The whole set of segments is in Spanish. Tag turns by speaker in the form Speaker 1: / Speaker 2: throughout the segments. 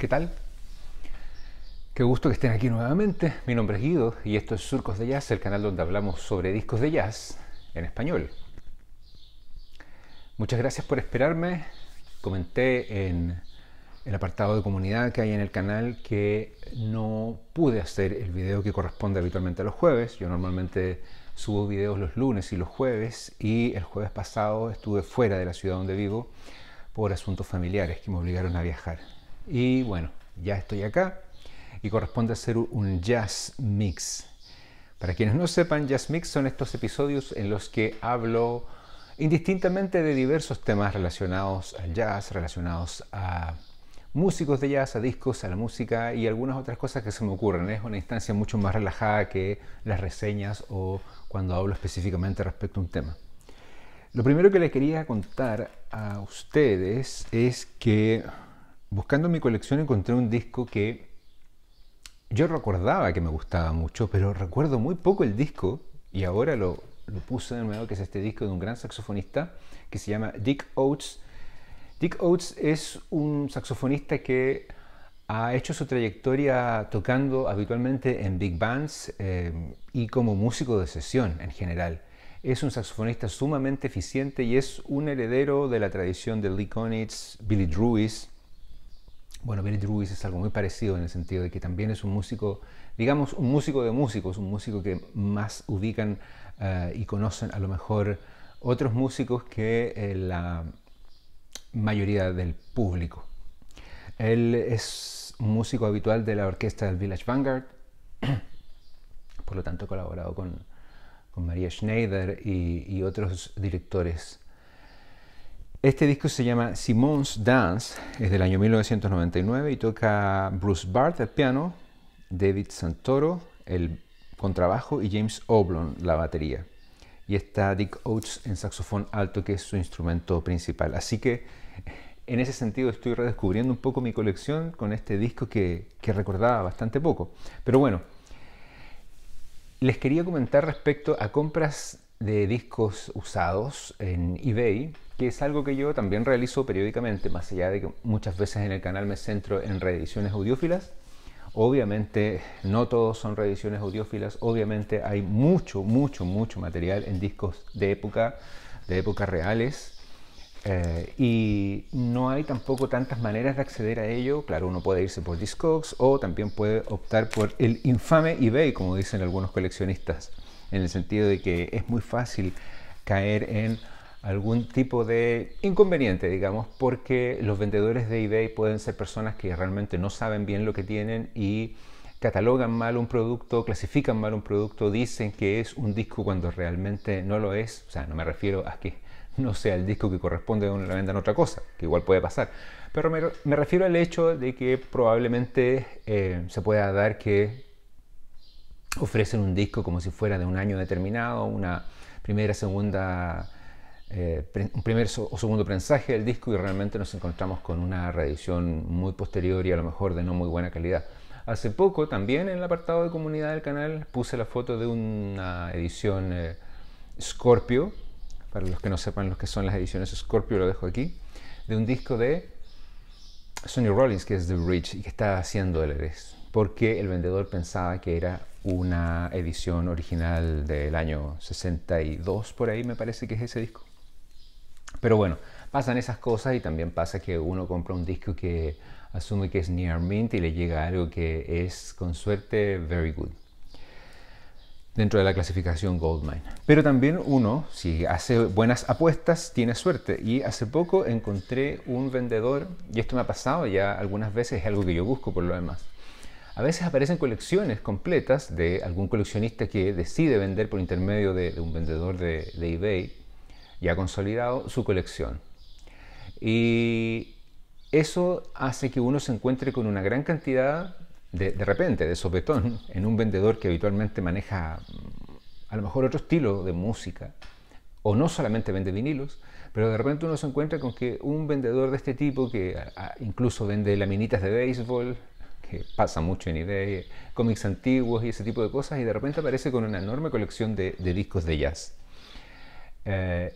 Speaker 1: ¿Qué tal? Qué gusto que estén aquí nuevamente. Mi nombre es Guido y esto es Surcos de Jazz, el canal donde hablamos sobre discos de jazz en español. Muchas gracias por esperarme. Comenté en el apartado de comunidad que hay en el canal que no pude hacer el video que corresponde habitualmente a los jueves. Yo normalmente subo videos los lunes y los jueves y el jueves pasado estuve fuera de la ciudad donde vivo por asuntos familiares que me obligaron a viajar. Y bueno, ya estoy acá y corresponde hacer un jazz mix. Para quienes no sepan, Jazz Mix son estos episodios en los que hablo indistintamente de diversos temas relacionados al jazz, relacionados a músicos de jazz, a discos, a la música y algunas otras cosas que se me ocurren. Es una instancia mucho más relajada que las reseñas o cuando hablo específicamente respecto a un tema. Lo primero que le quería contar a ustedes es que buscando mi colección encontré un disco que yo recordaba que me gustaba mucho, pero recuerdo muy poco el disco y ahora lo, puse de nuevo, que es este disco de un gran saxofonista que se llama Dick Oates. Dick Oates es un saxofonista que ha hecho su trayectoria tocando habitualmente en big bands eh, y como músico de sesión en general. Es un saxofonista sumamente eficiente y es un heredero de la tradición de Lee Konitz, Billy Druis, bueno, Billy Ruiz es algo muy parecido en el sentido de que también es un músico, digamos, un músico de músicos, un músico que más ubican eh, y conocen a lo mejor otros músicos que eh, la mayoría del público. Él es músico habitual de la orquesta del Village Vanguard, por lo tanto ha colaborado con, María Schneider y otros directores este disco se llama Simone's Dance, es del año 1999 y toca Bruce Bart el piano, David Santoro el contrabajo y James Oblon la batería. Y está Dick Oates en saxofón alto, que es su instrumento principal. Así que en ese sentido estoy redescubriendo un poco mi colección con este disco que recordaba bastante poco. Pero bueno, les quería comentar respecto a compras de discos usados en eBay que es algo que yo también realizo periódicamente, más allá de que muchas veces en el canal me centro en reediciones audiófilas. Obviamente no todos son reediciones audiófilas, obviamente hay mucho, mucho, mucho material en discos de época, de épocas reales, eh, y no hay tampoco tantas maneras de acceder a ello. Claro, uno puede irse por Discogs o también puede optar por el infame eBay, como dicen algunos coleccionistas, en el sentido de que es muy fácil caer en algún tipo de inconveniente, digamos, porque los vendedores de eBay pueden ser personas que realmente no saben bien lo que tienen y catalogan mal un producto, clasifican mal un producto, dicen que es un disco cuando realmente no lo es. O sea, no me refiero a que no sea el disco que corresponde a una venda en otra cosa, que igual puede pasar. Pero me, refiero al hecho de que probablemente eh, se pueda dar que ofrecen un disco como si fuera de un año determinado, una primera, segunda eh, un primer o segundo prensaje del disco y realmente nos encontramos con una reedición muy posterior y a lo mejor de no muy buena calidad. Hace poco también en el apartado de comunidad del canal puse la foto de una edición eh, Scorpio, para los que no sepan lo que son las ediciones Scorpio lo dejo aquí, de un disco de Sony Rollins que es The Rich y que está haciendo el Eres porque el vendedor pensaba que era una edición original del año 62, por ahí me parece que es ese disco. Pero bueno, pasan esas cosas y también pasa que uno compra un disco que asume que es near mint y le llega algo que es con suerte very good dentro de la clasificación Goldmine. Pero también uno, si hace buenas apuestas, tiene suerte. Y hace poco encontré un vendedor, y esto me ha pasado ya algunas veces, es algo que yo busco por lo demás. A veces aparecen colecciones completas de algún coleccionista que decide vender por intermedio de, un vendedor de eBay y ha consolidado su colección. Y eso hace que uno se encuentre con una gran cantidad, de, repente, de sopetón, en un vendedor que habitualmente maneja mm, a lo mejor otro estilo de música, o no solamente vende vinilos, pero de repente uno se encuentra con que un vendedor de este tipo, que incluso vende laminitas de béisbol, que pasa mucho en idea cómics antiguos y ese tipo de cosas, y de repente aparece con una enorme colección de, discos de jazz. Eh,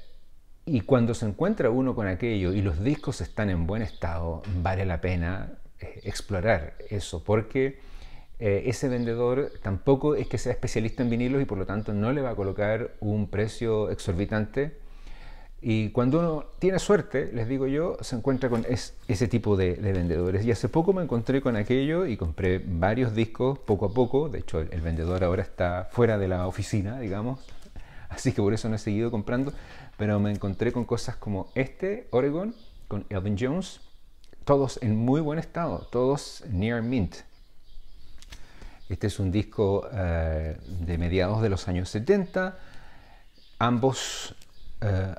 Speaker 1: y cuando se encuentra uno con aquello y los discos están en buen estado, vale la pena eh, explorar eso, porque eh, ese vendedor tampoco es que sea especialista en vinilos y por lo tanto no le va a colocar un precio exorbitante. Y cuando uno tiene suerte, les digo yo, se encuentra con ese tipo de, vendedores. Y hace poco me encontré con aquello y compré varios discos poco a poco. De hecho, el vendedor ahora está fuera de la oficina, digamos. Así que por eso no he seguido comprando pero me encontré con cosas como este, Oregon, con Elvin Jones, todos en muy buen estado, todos near mint. Este es un disco eh, de mediados de los años 70. Ambos, eh,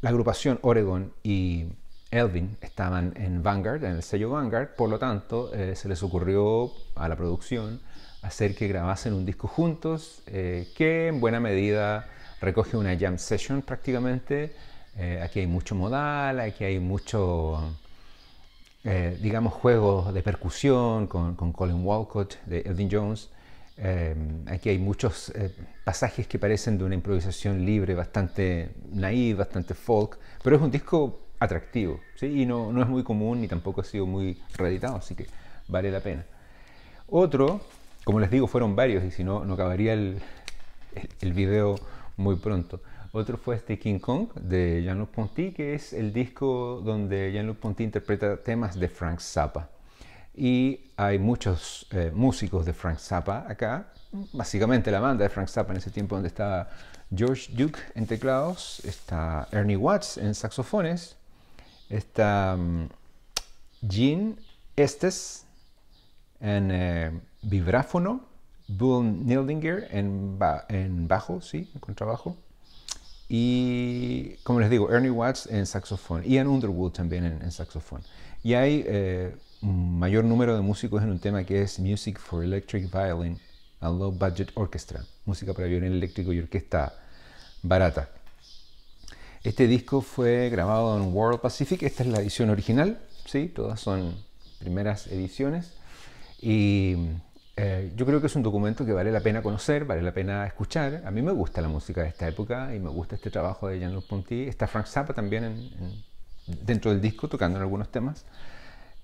Speaker 1: la agrupación Oregon y Elvin estaban en Vanguard, en el sello Vanguard, por lo tanto eh, se les ocurrió a la producción hacer que grabasen un disco juntos, que en buena medida recoge una jam session prácticamente. Eh, aquí hay mucho modal, aquí hay mucho, eh, digamos, juegos de percusión con, Colin Walcott de Elvin Jones. Eh, aquí hay muchos pasajes que parecen de una improvisación libre, bastante naive, bastante folk, pero es un disco atractivo y no, no es muy común ni tampoco ha sido muy reeditado, así que vale la pena. Otro, como les digo, fueron varios y si no, no acabaría el video muy pronto. Otro fue este King Kong de Jean-Luc Ponty, que es el disco donde Jean-Luc Ponty interpreta temas de Frank Zappa. Y hay muchos eh, músicos de Frank Zappa acá, básicamente la banda de Frank Zappa en ese tiempo donde estaba George Duke en teclados, está Ernie Watts en saxofones, está mm, Gene Estes en eh, vibráfono, Bull Nildinger en, bajo, sí, en contrabajo. Y, como les digo, Ernie Watts en saxofón. Ian Underwood también en, saxofón. Y hay eh, un mayor número de músicos en un tema que es Music for Electric Violin a Low Budget Orchestra. Música para violín eléctrico y orquesta barata. Este disco fue grabado en World Pacific. Esta es la edición original, ¿sí? Todas son primeras ediciones. Y eh, yo creo que es un documento que vale la pena conocer, vale la pena escuchar. A mí me gusta la música de esta época y me gusta este trabajo de Jean-Luc Ponty. Está Frank Zappa también dentro del disco tocando en algunos temas.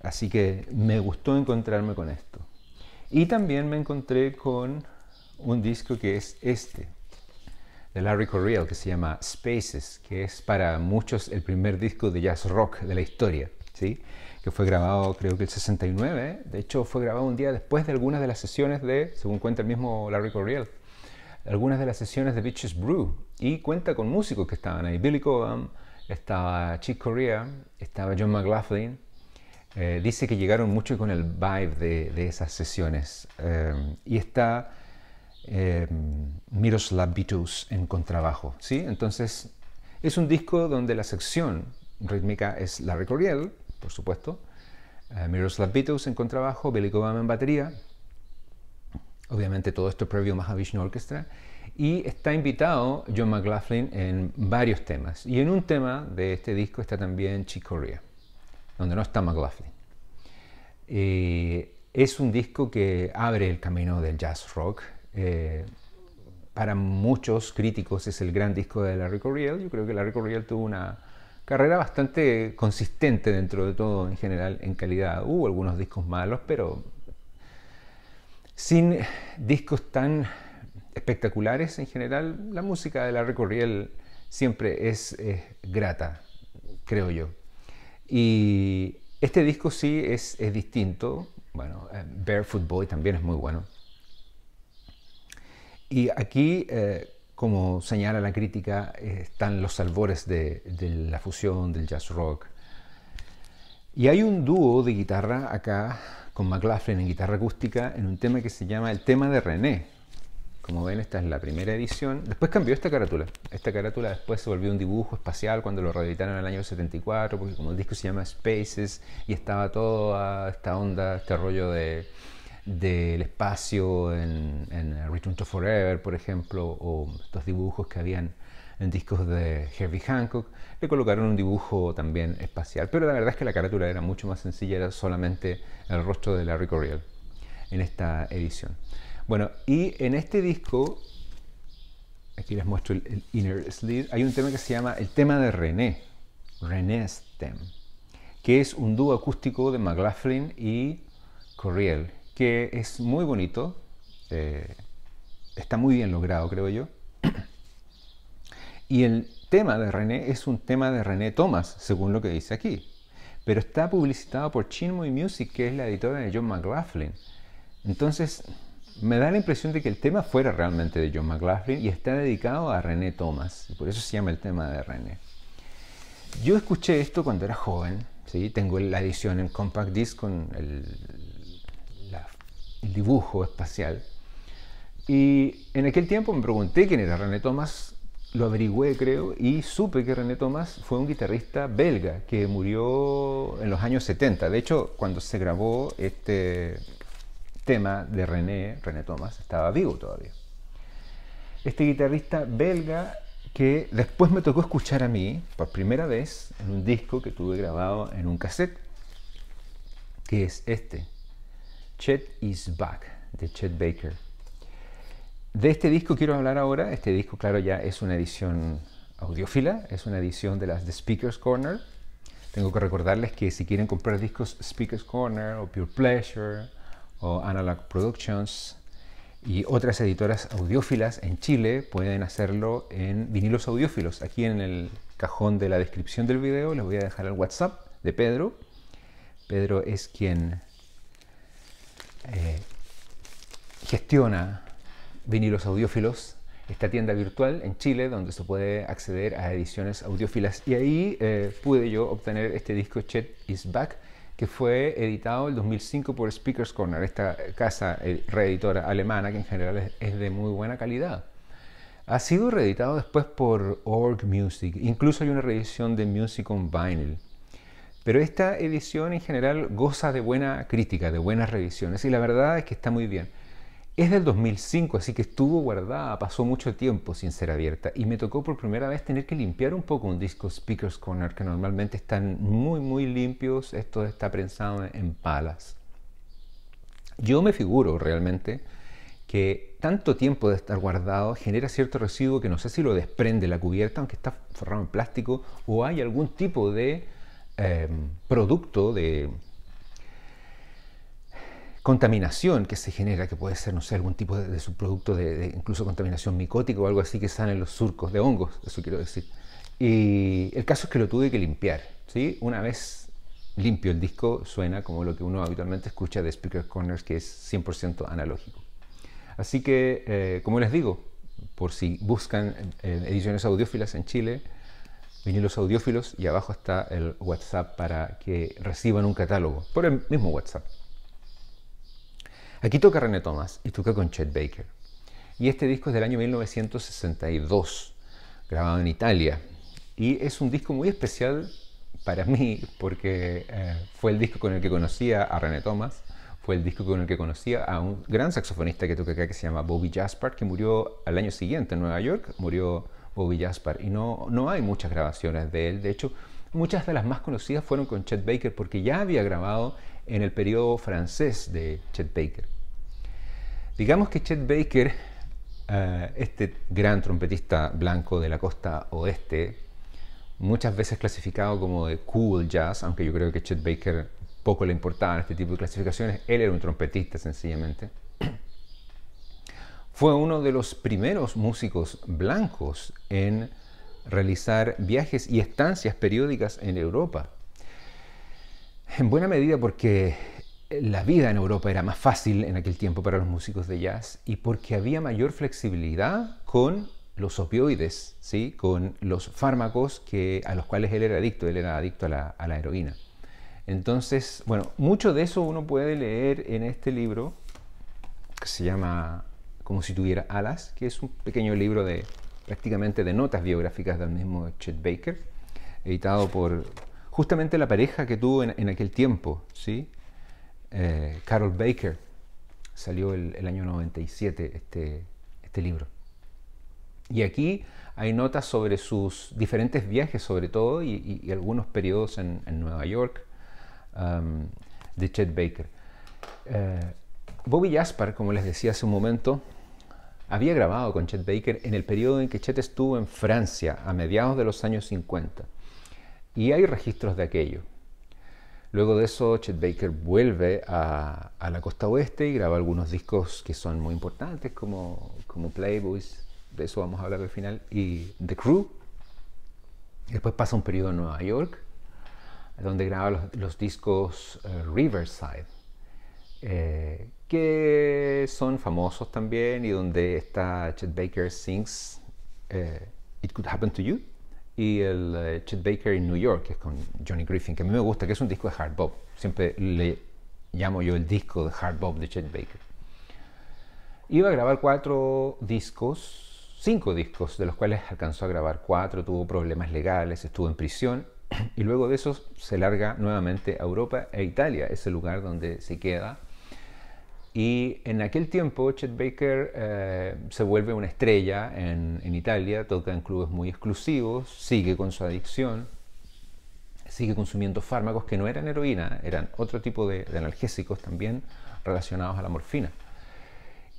Speaker 1: Así que me gustó encontrarme con esto. Y también me encontré con un disco que es este, de Larry Correal, que se llama Spaces, que es para muchos el primer disco de jazz rock de la historia. ¿sí? fue grabado creo que el 69, de hecho fue grabado un día después de algunas de las sesiones de, según cuenta el mismo Larry Coriel, algunas de las sesiones de Bitches Brew, y cuenta con músicos que estaban ahí, Billy Cobham, estaba Chick Corea, estaba John McLaughlin, eh, dice que llegaron mucho con el vibe de, esas sesiones, eh, y está eh, Miroslav Beatles en contrabajo, ¿sí? Entonces, es un disco donde la sección rítmica es Larry Coriel, por supuesto. Eh, Miroslav Beatles en contrabajo, Billy Cobham en batería. Obviamente todo esto previo a Vision Orchestra. Y está invitado John McLaughlin en varios temas. Y en un tema de este disco está también Chick Corea, donde no está McLaughlin. Eh, es un disco que abre el camino del jazz rock. Eh, para muchos críticos es el gran disco de Larry Coryell. Yo creo que Larry Coryell tuvo una, carrera bastante consistente dentro de todo en general en calidad. Hubo algunos discos malos, pero sin discos tan espectaculares en general, la música de la Recorriel siempre es, grata, creo yo. Y este disco sí es, distinto. Bueno, eh, Barefoot Boy también es muy bueno. Y aquí eh, como señala la crítica, eh, están los albores de, la fusión del jazz rock. Y hay un dúo de guitarra acá con McLaughlin en guitarra acústica en un tema que se llama El tema de René. Como ven, esta es la primera edición. Después cambió esta carátula. Esta carátula después se volvió un dibujo espacial cuando lo reeditaron en el año 74, porque como el disco se llama Spaces y estaba toda esta onda, este rollo de del espacio en, Return to Forever, por ejemplo, o estos dibujos que habían en discos de Herbie Hancock, le colocaron un dibujo también espacial. Pero la verdad es que la carátula era mucho más sencilla, era solamente el rostro de Larry Coriel en esta edición. Bueno, y en este disco, aquí les muestro el, Inner Sleeve, hay un tema que se llama el tema de René, René's Theme, que es un dúo acústico de McLaughlin y Coriel que es muy bonito, eh, está muy bien logrado, creo yo. Y el tema de René es un tema de René Thomas, según lo que dice aquí. Pero está publicitado por Chinmoy Music, que es la editora de John McLaughlin. Entonces, me da la impresión de que el tema fuera realmente de John McLaughlin y está dedicado a René Thomas. por eso se llama el tema de René. Yo escuché esto cuando era joven. ¿sí? Tengo la edición en compact disc con el, el dibujo espacial. Y en aquel tiempo me pregunté quién era René Thomas, lo averigüé creo, y supe que René Thomas fue un guitarrista belga que murió en los años 70. De hecho, cuando se grabó este tema de René, René Thomas estaba vivo todavía. Este guitarrista belga que después me tocó escuchar a mí por primera vez en un disco que tuve grabado en un cassette, que es este. Chet is Back de Chet Baker. De este disco quiero hablar ahora. Este disco, claro, ya es una edición audiófila, es una edición de las The Speaker's Corner. Tengo que recordarles que si quieren comprar discos Speaker's Corner o Pure Pleasure o Analog Productions y otras editoras audiófilas en Chile, pueden hacerlo en vinilos audiófilos. Aquí en el cajón de la descripción del video les voy a dejar el WhatsApp de Pedro. Pedro es quien eh, gestiona vinilos audiófilos, esta tienda virtual en Chile donde se puede acceder a ediciones audiófilas. Y ahí eh, pude yo obtener este disco Chet Is Back, que fue editado en 2005 por Speakers Corner, esta casa eh, reeditora alemana que en general es, de muy buena calidad. Ha sido reeditado después por Org Music, incluso hay una reedición de Music on Vinyl. Pero esta edición en general goza de buena crítica, de buenas revisiones, y la verdad es que está muy bien. Es del 2005, así que estuvo guardada, pasó mucho tiempo sin ser abierta, y me tocó por primera vez tener que limpiar un poco un disco Speaker's Corner, que normalmente están muy, muy limpios, esto está prensado en palas. Yo me figuro realmente que tanto tiempo de estar guardado genera cierto residuo que no sé si lo desprende la cubierta, aunque está forrado en plástico, o hay algún tipo de Em, producto de contaminación que se genera, que puede ser, no sé, algún tipo de, subproducto de, incluso contaminación micótica o algo así que sale en los surcos de hongos, eso quiero decir. Y el caso es que lo tuve que limpiar, ¿sí? Una vez limpio el disco, suena como lo que uno habitualmente escucha de Speaker Corners, que es 100% analógico. Así que, eh, como les digo, por si buscan eh, ediciones audiófilas en Chile, los audiófilos y abajo está el WhatsApp para que reciban un catálogo por el mismo WhatsApp. Aquí toca René Thomas y toca con Chet Baker. Y este disco es del año 1962, grabado en Italia. Y es un disco muy especial para mí porque eh, fue el disco con el que conocía a René Thomas, fue el disco con el que conocía a un gran saxofonista que toca acá que se llama Bobby Jasper, que murió al año siguiente en Nueva York, murió y no, hay muchas grabaciones de él. De hecho, muchas de las más conocidas fueron con Chet Baker porque ya había grabado en el periodo francés de Chet Baker. Digamos que Chet Baker, eh, este gran trompetista blanco de la costa oeste, muchas veces clasificado como de cool jazz, aunque yo creo que Chet Baker poco le importaban este tipo de clasificaciones, él era un trompetista sencillamente fue uno de los primeros músicos blancos en realizar viajes y estancias periódicas en Europa. En buena medida porque la vida en Europa era más fácil en aquel tiempo para los músicos de jazz y porque había mayor flexibilidad con los opioides, ¿sí? con los fármacos que, a los cuales él era adicto, él era adicto a la, a la heroína. Entonces, bueno, mucho de eso uno puede leer en este libro que se llama como si tuviera alas, que es un pequeño libro de prácticamente de notas biográficas del mismo Chet Baker, editado por justamente la pareja que tuvo en, aquel tiempo, ¿sí? Eh, Carol Baker. Salió el, año 97 este, este, libro. Y aquí hay notas sobre sus diferentes viajes, sobre todo, y, algunos periodos en, Nueva York, um, de Chet Baker. Eh, Bobby Jasper, como les decía hace un momento, había grabado con Chet Baker en el periodo en que Chet estuvo en Francia, a mediados de los años 50. Y hay registros de aquello. Luego de eso, Chet Baker vuelve a, la costa oeste y graba algunos discos que son muy importantes, como, Playboys, de eso vamos a hablar al final, y The Crew. Después pasa un periodo en Nueva York, donde graba los, discos eh, Riverside eh, que son famosos también y donde está Chet Baker Sings eh, It Could Happen to You y el eh, Chet Baker in New York, que es con Johnny Griffin, que a mí me gusta, que es un disco de hard bop. Siempre le llamo yo el disco de hard bop de Chet Baker. Iba a grabar cuatro discos, cinco discos, de los cuales alcanzó a grabar cuatro, tuvo problemas legales, estuvo en prisión y luego de eso se larga nuevamente a Europa e Italia, es el lugar donde se queda y en aquel tiempo Chet Baker eh, se vuelve una estrella en, Italia, toca en clubes muy exclusivos, sigue con su adicción, sigue consumiendo fármacos que no eran heroína, eran otro tipo de, analgésicos también relacionados a la morfina.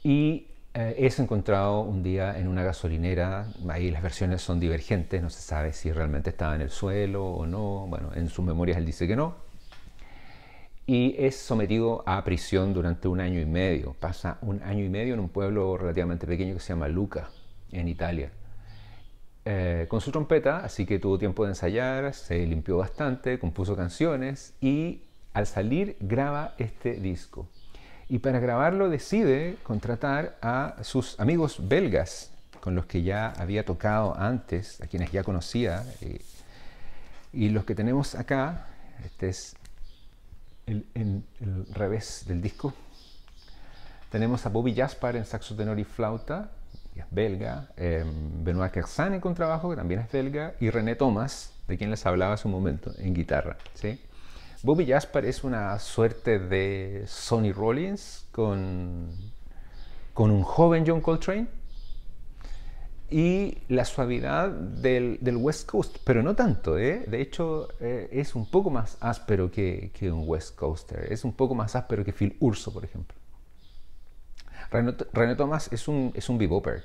Speaker 1: Y eh, es encontrado un día en una gasolinera, ahí las versiones son divergentes, no se sabe si realmente estaba en el suelo o no, bueno, en sus memorias él dice que no, y es sometido a prisión durante un año y medio. Pasa un año y medio en un pueblo relativamente pequeño que se llama Luca, en Italia. Eh, con su trompeta, así que tuvo tiempo de ensayar, se limpió bastante, compuso canciones y al salir graba este disco. Y para grabarlo decide contratar a sus amigos belgas, con los que ya había tocado antes, a quienes ya conocía. Eh, y los que tenemos acá, este es el, en el revés del disco. Tenemos a Bobby Jasper en saxo tenor y flauta, es belga, em, Benoit Kersan en contrabajo, que también es belga, y René Thomas, de quien les hablaba hace un momento, en guitarra. Bobby Jasper es una suerte de Sonny Rollins con, con un joven John Coltrane, y la suavidad del, del, West Coast, pero no tanto, ¿eh? de hecho eh, es un poco más áspero que, que, un West Coaster, es un poco más áspero que Phil Urso, por ejemplo. René, Thomas es un, es un bebopper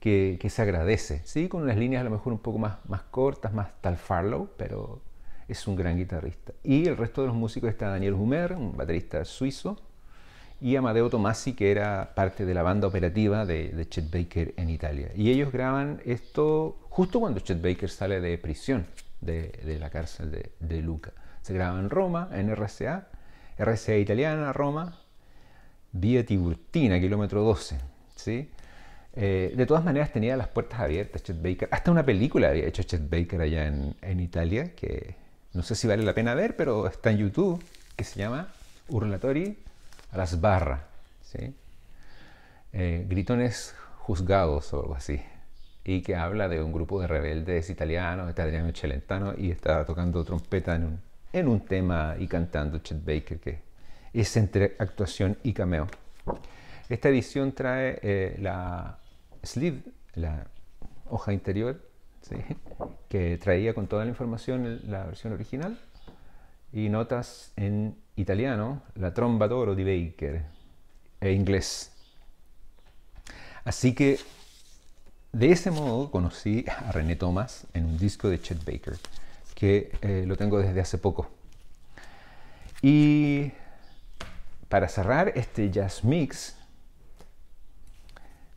Speaker 1: que, que, se agradece, ¿sí? con unas líneas a lo mejor un poco más, más cortas, más tal Farlow, pero es un gran guitarrista. Y el resto de los músicos está Daniel Humer, un baterista suizo, y Amadeo Tomasi, que era parte de la banda operativa de, Chet Baker en Italia. Y ellos graban esto justo cuando Chet Baker sale de prisión de, la cárcel de, Luca. Se graba en Roma, en RCA, RCA italiana, Roma, vía Tiburtina, kilómetro 12. ¿sí? Eh, de todas maneras tenía las puertas abiertas Chet Baker. Hasta una película había hecho Chet Baker allá en, en Italia, que no sé si vale la pena ver, pero está en YouTube, que se llama Urlatori las ¿sí? Eh, gritones juzgados o algo así, y que habla de un grupo de rebeldes italianos, italianos este Chelentano y está tocando trompeta en un, tema y cantando Chet Baker, que es entre actuación y cameo. Esta edición trae eh, la sleeve, la hoja interior, que traía con toda la información la versión original y notas en italiano, la tromba d'oro di Baker, e inglés. Así que de ese modo conocí a René Thomas en un disco de Chet Baker, que eh, lo tengo desde hace poco. Y para cerrar este jazz mix,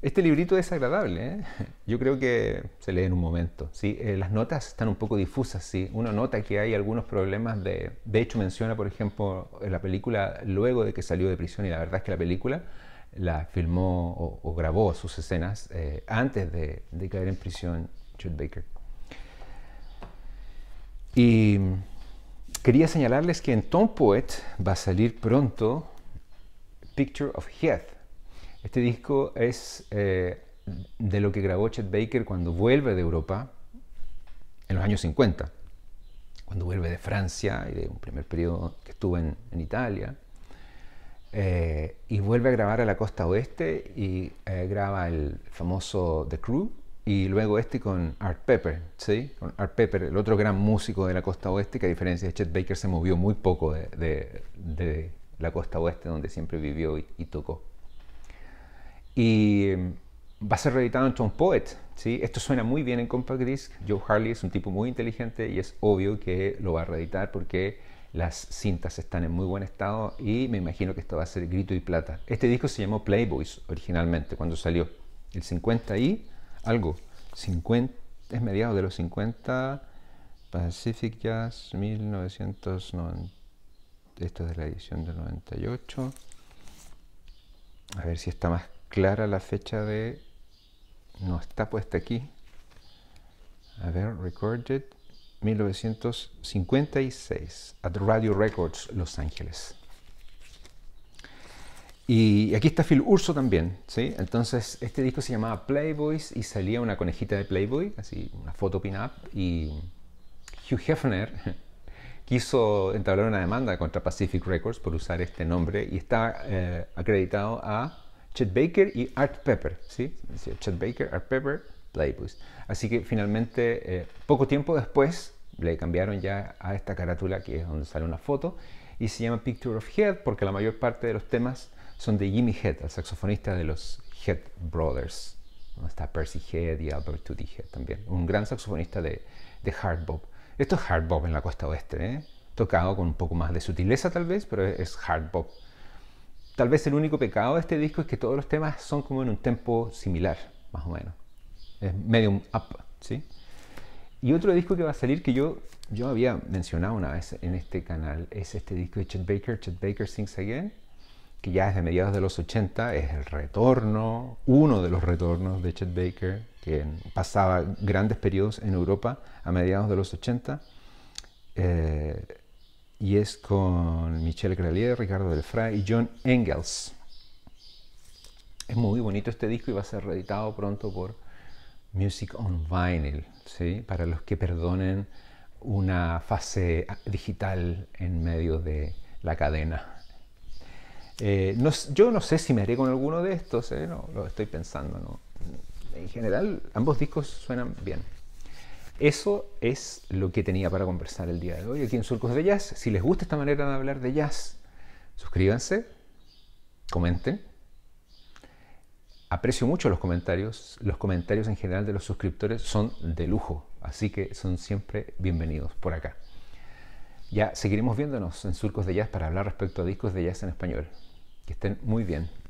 Speaker 1: este librito es agradable, ¿eh? yo creo que se lee en un momento. ¿sí? Eh, las notas están un poco difusas, ¿sí? uno nota que hay algunos problemas de... De hecho menciona, por ejemplo, la película luego de que salió de prisión y la verdad es que la película la filmó o, grabó sus escenas eh, antes de, caer en prisión Jude Baker. Y quería señalarles que en Tom Poet va a salir pronto Picture of Heath, este disco es eh, de lo que grabó Chet Baker cuando vuelve de Europa en los años 50, cuando vuelve de Francia y de un primer periodo que estuvo en, Italia. Eh, y vuelve a grabar a la costa oeste y eh, graba el famoso The Crew y luego este con Art Pepper, ¿sí? Con Art Pepper, el otro gran músico de la costa oeste que a diferencia de Chet Baker se movió muy poco de, la costa oeste donde siempre vivió y tocó y mm, va a ser reeditado en Tom Poet. ¿sí? Esto suena muy bien en Compact Disc. Joe Harley es un tipo muy inteligente y es obvio que lo va a reeditar porque las cintas están en muy buen estado y me imagino que esto va a ser grito y plata. Este disco se llamó Playboys originalmente cuando salió. El 50 y algo. 50, es mediados de los 50. Pacific Jazz 1990. Esto es de la edición del 98. A ver si está más clara la fecha de... No está puesta aquí. A ver, recorded 1956 at Radio Records, Los Ángeles. Y aquí está Phil Urso también, ¿sí? Entonces, este disco se llamaba Playboys y salía una conejita de Playboy, así, una foto pin-up, y Hugh Hefner quiso entablar una demanda contra Pacific Records por usar este nombre y está eh, acreditado a Chet Baker y Art Pepper, ¿sí? Chet Baker, Art Pepper, Así que finalmente, eh, poco tiempo después, le cambiaron ya a esta carátula, que es donde sale una foto, y se llama Picture of Head, porque la mayor parte de los temas son de Jimmy Head, el saxofonista de los Head Brothers, donde está Percy Head y Albert Tutti Head también, un gran saxofonista de, de hard bop. Esto es hard bop en la costa oeste, ¿eh? tocado con un poco más de sutileza tal vez, pero es hard bop. Tal vez el único pecado de este disco es que todos los temas son como en un tempo similar, más o menos. Es medium up, ¿sí? Y otro disco que va a salir que yo, yo había mencionado una vez en este canal es este disco de Chet Baker, Chet Baker Sings Again, que ya es de mediados de los 80, es el retorno, uno de los retornos de Chet Baker, que pasaba grandes periodos en Europa a mediados de los 80 y es con Michel Grelier, Ricardo Delfra y John Engels. Es muy bonito este disco y va a ser reeditado pronto por Music on Vinyl, para los que perdonen una fase digital en medio de la cadena. Eh, yo no sé si me haré con alguno de estos, ¿eh? lo estoy pensando. En general, ambos discos suenan bien. Eso es lo que tenía para conversar el día de hoy aquí en Surcos de Jazz. Si les gusta esta manera de hablar de jazz, suscríbanse, comenten. Aprecio mucho los comentarios. Los comentarios en general de los suscriptores son de lujo, así que son siempre bienvenidos por acá. Ya seguiremos viéndonos en Surcos de Jazz para hablar respecto a discos de jazz en español. Que estén muy bien.